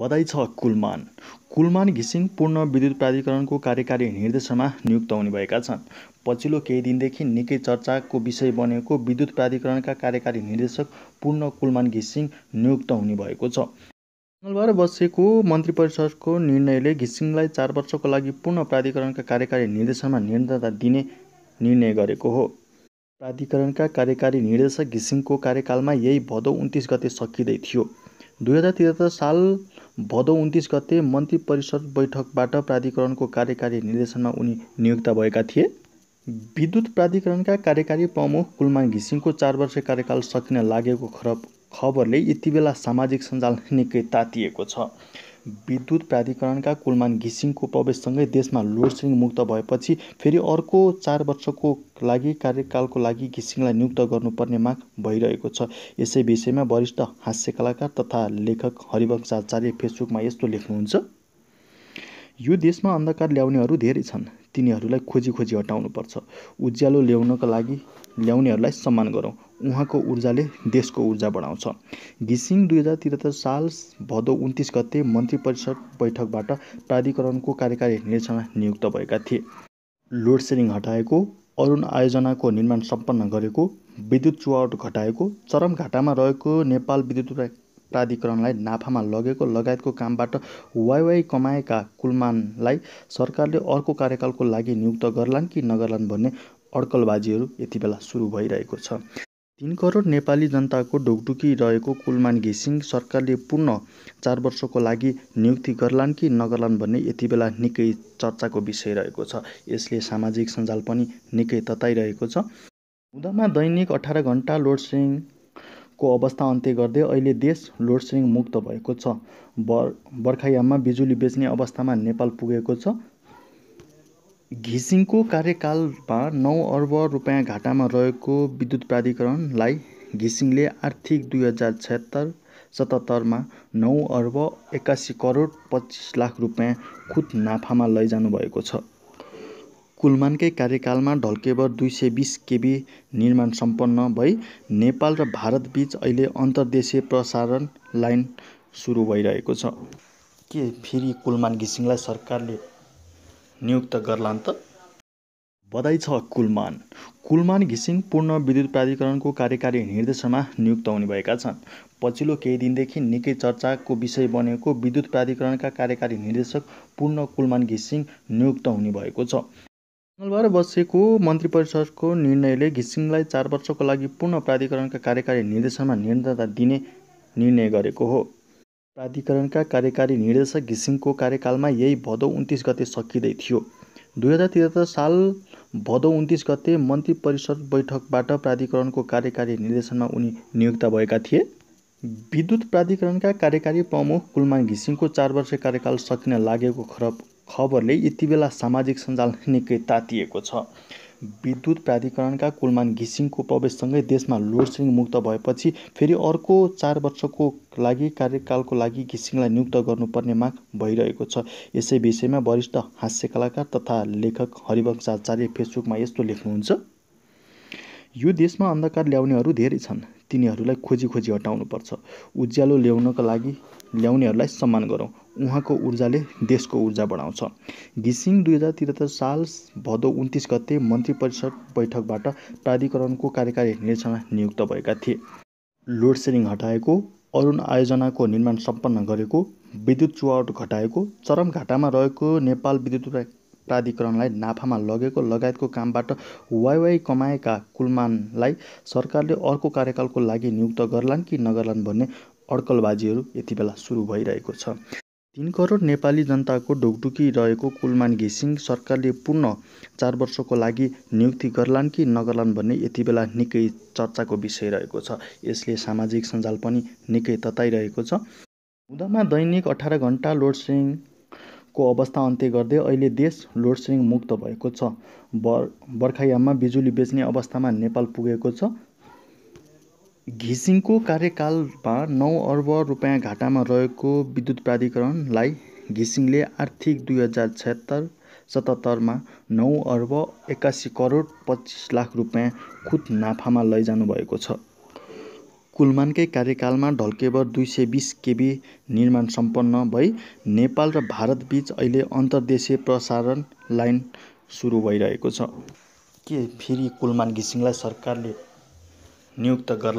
बधाई छ कुलमान कुलमान घिसिङ पूर्ण विद्युत प्राधिकरणको कार्यकारी निर्देशकमा नियुक्त हुने भएका छन् पछिल्लो केही दिनदेखि निकै चर्चाको विषय बनेको विद्युत प्राधिकरणका कार्यकारी निर्देशक पूर्ण कुलमान घिसिङ नियुक्त हुने भएको छ मङ्गलबार बसेको मन्त्री परिषदको निर्णयले घिसिङलाई चार वर्षको लागि पूर्ण प्राधिकरणका कार्यकारी निर्देशनमा निरन्तरता दिने निर्णय गरेको हो प्राधिकरणका कार्यकारी निर्देशक घिसिङको कार्यकालमा यही भदौ उन्तिस गते सकिँदै थियो दुई हजार त्रिहत्तर साल भदौ उन्तिस गते मन्त्री परिषद बैठकबाट प्राधिकरणको कार्यकारी निर्देशनमा उनी नियुक्त भएका थिए विद्युत प्राधिकरणका कार्यकारी प्रमुख कुलमान घिसिङको चार वर्ष कार्यकाल सकिन लागेको खरब खबरले यति बेला सामाजिक सञ्जाल निकै तातिएको छ विद्युत प्राधिकरणका कुलमान घिसिङको प्रवेशसँगै देशमा लोड सेडिङ मुक्त भएपछि फेरि अर्को चार वर्षको लागि कार्यकालको लागि घिसिङलाई नियुक्त गर्नुपर्ने माग भइरहेको छ यसै विषयमा वरिष्ठ हास्य कलाकार तथा लेखक हरिवंश आचार्य फेसबुकमा यस्तो लेख्नुहुन्छ यो देशमा अन्धकार ल्याउनेहरू धेरै छन् तिनीहरूलाई खोजी खोजी हटाउनुपर्छ उज्यालो ल्याउनका लागि ल्याउनेहरूलाई सम्मान गरौँ उहाँको ऊर्जाले देशको ऊर्जा बढाउँछ घिसिङ दुई हजार त्रिहत्तर साल भदौ उन्तिस गते मन्त्री परिषद बैठकबाट प्राधिकरणको कार्यकारी निर्देशन नियुक्त भएका थिए लोड सेडिङ हटाएको अरुण आयोजनाको निर्माण सम्पन्न गरेको विद्युत चुहावट घटाएको चरम घाटामा रहेको नेपाल विद्युत प्राधिकरणलाई नाफामा लगेको लगायतको कामबाट वाइवाई कमाएका कुलमानलाई सरकारले अर्को कार्यकालको लागि नियुक्त गर्लान् कि नगर्लान् भन्ने अड्कलबाजीहरू यति बेला सुरु भइरहेको छ तिन करोड नेपाली जनताको ढुकढुकी रहेको कुलमान घिसिङ सरकारले पूर्ण चार वर्षको लागि नियुक्ति गर्लान् कि नगर्लान् भन्ने यति बेला निकै चर्चाको विषय रहेको छ यसले सामाजिक सञ्जाल पनि निकै तताइरहेको छ हुँदामा दैनिक अठार घन्टा लोडसेडिङको को अवस्था अन्त्य गर्दै अहिले देश लोडसेडिङ मुक्त भएको छ बर बर्खायाममा बिजुली बेच्ने अवस्थामा नेपाल पुगेको छ घिसिङको कार्यकालमा नौ अर्ब रुपियाँ घाटामा रहेको विद्युत प्राधिकरणलाई घिसिङले आर्थिक दुई हजार छत्तर सतहत्तरमा नौ अर्ब एक्कासी करोड पच्चिस लाख रुपियाँ खुद नाफामा लैजानु भएको छ कुलमानकै कार्यकालमा ढल्केबर दुई सय बिस केबी निर्माण सम्पन्न भई नेपाल र भारतबीच अहिले अन्तर्देशीय प्रसारण लाइन सुरु भइरहेको छ के फेरि कुलमान घिसिङलाई सरकारले नियुक्त गर्लान् त बधाई छ कुलमान कुलमान घिसिङ पूर्ण विद्युत प्राधिकरणको कार्यकारी निर्देशकमा नियुक्त हुनुभएका छन् पछिल्लो केही दिनदेखि निकै चर्चाको विषय बनेको विद्युत प्राधिकरणका कार्यकारी निर्देशक पूर्ण कुलमान घिसिङ नियुक्त हुने भएको छ मङ्गलबार बसेको मन्त्री परिषदको निर्णयले घिसिङलाई चार वर्षको लागि पूर्ण प्राधिकरणका कार्यकारी निर्देशनमा निरन्तरता दिने निर्णय गरेको हो प्राधिकरणका कार्यकारी निर्देशक घिसिङको कार्यकालमा यही भदौ उन्तिस गते सकिँदै थियो दुई हजार त्रिहत्तर साल भदौ उन्तिस गते मन्त्री परिषद बैठकबाट प्राधिकरणको कार्यकारी निर्देशनमा उनी नियुक्त भएका थिए विद्युत प्राधिकरणका कार्यकारी प्रमुख कुलमान घिसिङको चार वर्ष कार्यकाल सकिन लागेको खर खबरले यति बेला सामाजिक सञ्जाल निकै तातिएको छ विद्युत प्राधिकरणका कुलमान घिसिङको प्रवेशसँगै देशमा लोडसेडिङ मुक्त भएपछि फेरि अर्को चार वर्षको लागि कार्यकालको लागि घिसिङलाई नियुक्त गर्नुपर्ने माग भइरहेको छ यसै विषयमा वरिष्ठ हास्य कलाकार तथा लेखक हरिवंश आचार्य फेसबुकमा यस्तो लेख्नुहुन्छ यो देशमा अन्धकार ल्याउनेहरू धेरै छन् तिनीहरूलाई खोजी खोजी हटाउनुपर्छ उज्यालो ल्याउनका लागि ल्याउनेहरूलाई सम्मान गरौँ उहाँको ऊर्जाले देशको ऊर्जा बढाउँछ घिसिङ दुई हजार त्रिहत्तर साल भदौ उन्तिस गते मन्त्री परिषद बैठकबाट प्राधिकरणको कार्यकारी निर्देशमा नियुक्त भएका थिए लोड सेडिङ हटाएको अरुण आयोजनाको निर्माण सम्पन्न गरेको विद्युत चुवाट घटाएको चरम घाटामा रहेको नेपाल विद्युत प्राधिकरणलाई नाफामा लगेको लगायतको कामबाट वाइवाई कमाएका कुलमानलाई सरकारले अर्को कार्यकालको लागि नियुक्त गर्लान् कि नगर्लान् भन्ने अड्कलबाजीहरू यति बेला सुरु भइरहेको छ तिन करोड नेपाली जनताको ढुकढुकी रहेको कुलमान घिसिङ सरकारले पुनः चार वर्षको लागि नियुक्ति गर्लान् कि नगर्लान् भन्ने यति बेला निकै चर्चाको विषय रहेको छ यसले सामाजिक सञ्जाल पनि निकै तताइरहेको छ हुँदामा दैनिक अठार घन्टा लोडसेडिङको को अवस्था अन्त्य गर्दै अहिले देश लोडसेडिङ मुक्त भएको छ बर बर्खायाममा बिजुली बेच्ने अवस्थामा नेपाल पुगेको छ घिसिङको कार्यकालमा नौ अर्ब रुपियाँ घाटामा रहेको विद्युत प्राधिकरणलाई घिसिङले आर्थिक दुई हजार छत्तर सतहत्तरमा नौ अर्ब एक्कासी करोड पच्चिस लाख रुपियाँ खुद नाफामा लैजानु भएको छ कुलमानकै कार्यकालमा ढल्केबर दुई सय बिस केबी निर्माण सम्पन्न भई नेपाल र भारतबीच अहिले अन्तर्देशीय प्रसारण लाइन सुरु भइरहेको छ के फेरि कुलमान घिसिङलाई सरकारले नियुक्त गर्ला